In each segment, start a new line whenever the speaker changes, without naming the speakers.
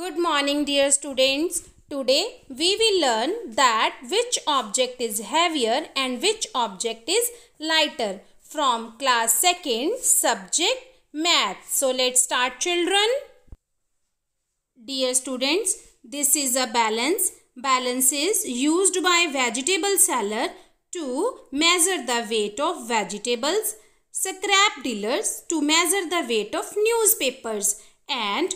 Good morning dear students. Today we will learn that which object is heavier and which object is lighter from class 2nd subject math. So let's start children. Dear students, this is a balance. Balance is used by vegetable seller to measure the weight of vegetables, scrap dealers to measure the weight of newspapers and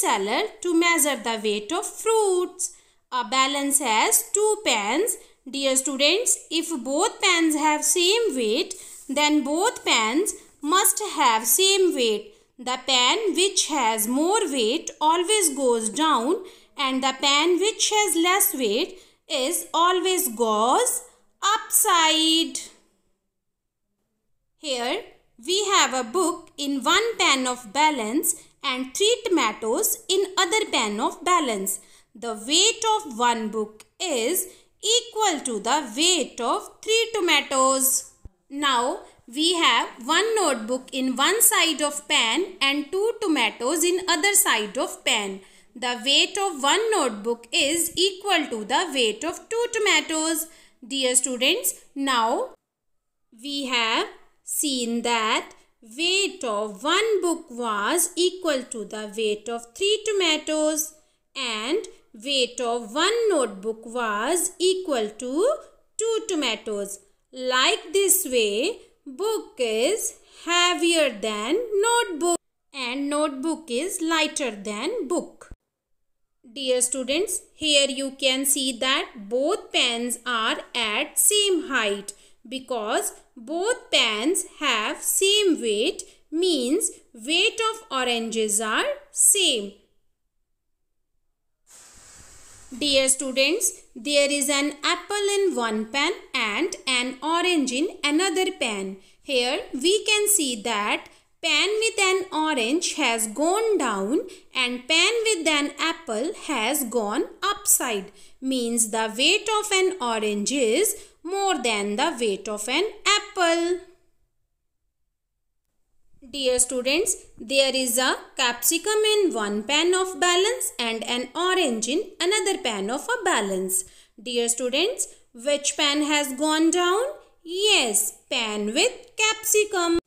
seller to measure the weight of fruits. A balance has two pans. Dear students, if both pans have same weight, then both pans must have same weight. The pan which has more weight always goes down and the pan which has less weight is always goes upside. Here we have a book in one pan of balance and three tomatoes in other pan of balance. The weight of one book is equal to the weight of three tomatoes. Now we have one notebook in one side of pan and two tomatoes in other side of pan. The weight of one notebook is equal to the weight of two tomatoes. Dear students, now we have seen that weight of one book was equal to the weight of three tomatoes and weight of one notebook was equal to two tomatoes. Like this way, book is heavier than notebook and notebook is lighter than book. Dear students, here you can see that both pens are at same height because both pans have same weight means weight of oranges are same. Dear students, there is an apple in one pan and an orange in another pan. Here we can see that Pan with an orange has gone down and pan with an apple has gone upside means the weight of an orange is more than the weight of an apple. Dear students, there is a capsicum in one pan of balance and an orange in another pan of a balance. Dear students, which pan has gone down? Yes, pan with capsicum.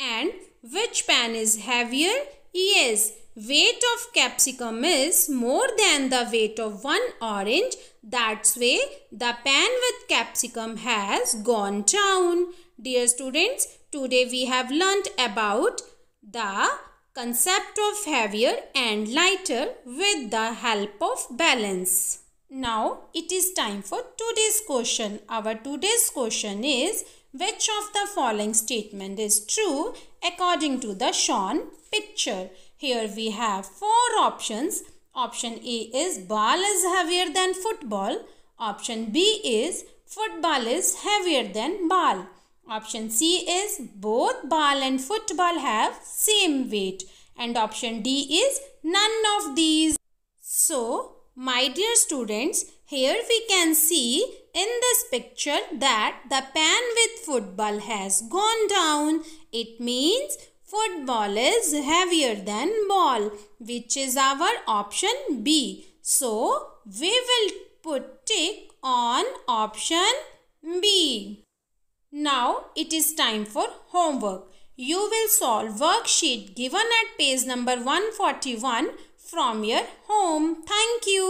And which pan is heavier? Yes, weight of capsicum is more than the weight of one orange. That's why the pan with capsicum has gone down. Dear students, today we have learnt about the concept of heavier and lighter with the help of balance. Now it is time for today's question. Our today's question is which of the following statement is true according to the shown picture? Here we have four options. Option A is ball is heavier than football. Option B is football is heavier than ball. Option C is both ball and football have same weight. And option D is none of these. So, my dear students, here we can see in this picture that the pan with football has gone down. It means football is heavier than ball which is our option B. So, we will put tick on option B. Now, it is time for homework. You will solve worksheet given at page number 141 from your home. Thank you.